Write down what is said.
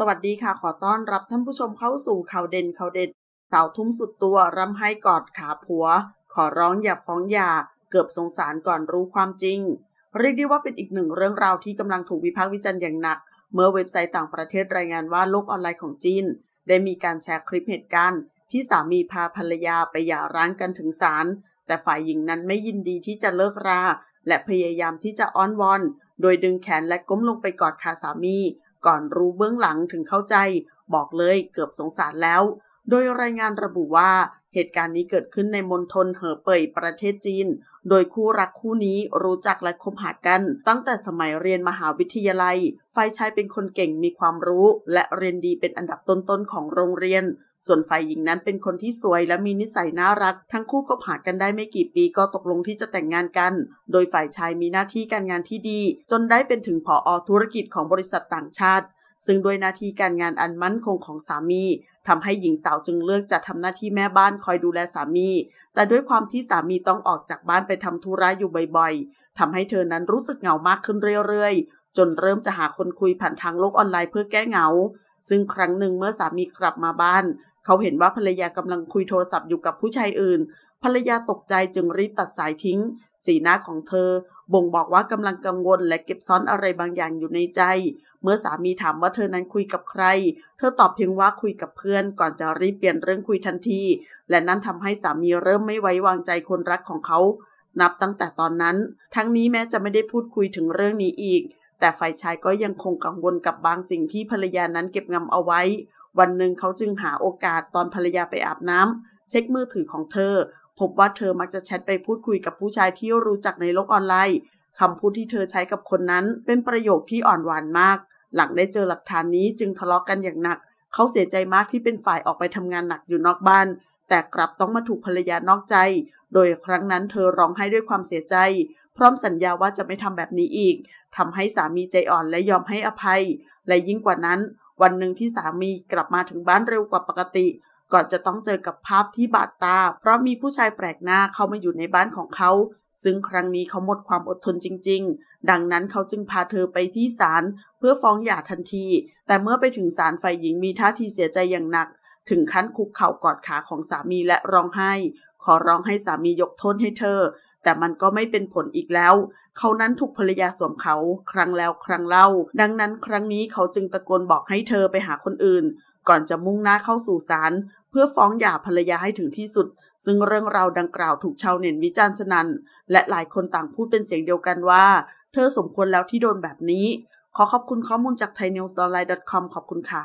สวัสดีค่ะ ขอต้อนรับท่านผู้ชมเข้าสู่ข่าวเด่นข่าวเด็ดเต่าทุ่มสุดตัวร่ำไห้กอดขาผัว ขอร้องอย่าฟ้องอย่าเกือบสงสารก่อนรู้ความจริง เรียกได้ว่าเป็นอีกหนึ่งเรื่องราวที่กำลังถูกวิพากษ์วิจารณ์อย่างหนัก เมื่อเว็บไซต์ต่างประเทศรายงานว่าโลกออนไลน์ของจีน ได้มีการแชร์คลิปเหตุการณ์ที่สามีพาภรรยาไปหย่าร้างกันถึงศาลแต่ฝ่ายหญิงนั้นไม่ยินดีที่จะเลิกรา และพยายามที่จะอ้อนวอน โดยดึงแขนและก้มลงไปกอดขาสามีก่อนรู้เบื้องหลังถึงเข้าใจ บอกเลยเกือบสงสารแล้ว โดยรายงานระบุว่าเหตุการณ์นี้เกิดขึ้นในมณฑลเหอเป่ยประเทศจีนโดยคู่รักคู่นี้รู้จักและคบหากัน ตั้งแต่สมัยเรียนมหาวิทยาลัยฝ่ายชายเป็นคนเก่งมีความรู้ และเรียนดีเป็นอันดับต้นๆของโรงเรียน ส่วนฝ่ายหญิงนั้นเป็นคนที่สวยและมีนิสัยน่ารัก ทั้งคู่คบหากันได้ไม่กี่ปีก็ตกลงที่จะแต่งงานกัน โดยฝ่ายชายมีหน้าที่การงานที่ดี จนได้เป็นถึงผออธุรกิจของบริษัทต่างชาติซึ่งด้วยหน้าที่การงานอันมั่นคงของสามี ทำให้หญิงสาวจึงเลือก จะทำหน้าที่แม่บ้านคอยดูแลสามี แต่ด้วยความที่สามีต้องออกจากบ้านไปทำธุระอยู่บ่อยๆทำให้เธอนั้นรู้สึกเหงามากขึ้นเรื่อยๆ จนเริ่มจะหาคนคุยผ่านทางโลกออนไลน์เพื่อแก้เหงา ซึ่งครั้งหนึ่งเมื่อสามีกลับมาบ้าน เขาเห็นว่าภรรยากำลังคุยโทรศัพท์อยู่กับผู้ชายอื่นภรรยาตกใจจึงรีบตัดสายทิ้ง สีหน้าของเธอ บ่งบอกว่ากำลังกังวลและเก็บซ่อนอะไรบางอย่างอยู่ในใจ เมื่อสามีถามว่าเธอนั้นคุยกับใคร เธอตอบเพียงว่าคุยกับเพื่อนก่อนจะรีบเปลี่ยนเรื่องคุยทันที และนั่นทำให้สามีเริ่มไม่ไว้วางใจคนรักของเขา นับตั้งแต่ตอนนั้น ทั้งนี้แม้จะไม่ได้พูดคุยถึงเรื่องนี้อีก แต่ฝ่ายชายก็ยังคงกังวลกับบางสิ่งที่ภรรยานั้นเก็บงำเอาไว้ วันหนึ่งเขาจึงหาโอกาสตอนภรรยาไปอาบน้ำเช็คมือถือของเธอพบว่าเธอมักจะแชทไปพูดคุยกับผู้ชายที่รู้จักในโลกออนไลน์คำพูดที่เธอใช้กับคนนั้นเป็นประโยคที่อ่อนหวานมากหลังได้เจอหลักฐานนี้จึงทะเลาะกกันอย่างหนัก เขาเสียใจมากที่เป็นฝ่ายออกไปทำงานหนักอยู่นอกบ้าน แต่กลับต้องมาถูกภรรยานอกใจ โดยครั้งนั้นเธอร้องไห้ด้วยความเสียใจพร้อมสัญญาว่าจะไม่ทำแบบนี้อีกทำให้สามีใจอ่อนและยอมให้อภัย และยิ่งกว่านั้น วันหนึ่งที่สามีกลับมาถึงบ้านเร็วกว่าปกติก่อนจะต้องเจอกับภาพที่บาดตา เพราะมีผู้ชายแปลกหน้าเข้ามาอยู่ในบ้านของเขา ซึ่งครั้งนี้เขาหมดความอดทนจริงๆ ดังนั้นเขาจึงพาเธอไปที่ศาลเพื่อฟ้องหย่าทันที แต่เมื่อไปถึงศาลฝ่ายหญิงมีท่าทีเสียใจอย่างหนัก ถึงขั้นคุกเข่ากอดขาของสามีและร้องไห้ ขอร้องให้สามียกโทษให้เธอ แต่มันก็ไม่เป็นผลอีกแล้ว เขานั้นถูกภรรยาสวมเขา ครั้งแล้วครั้งเล่า ดังนั้นครั้งนี้เขาจึงตะโกนบอกให้เธอไปหาคนอื่นก่อนจะมุ่งหน้าเข้าสู่ศาลเพื่อฟ้องหย่าภรรยาให้ถึงที่สุด ซึ่งเรื่องราวดังกล่าวถูกชาวเน็ตวิจารณ์สนัน่นและหลายคนต่างพูดเป็นเสียงเดียวกันว่า เธอสมควรแล้วที่โดนแบบนี้ ขอขอบคุณข้อมูลจาก thainews.com ขอบคุณค่ะ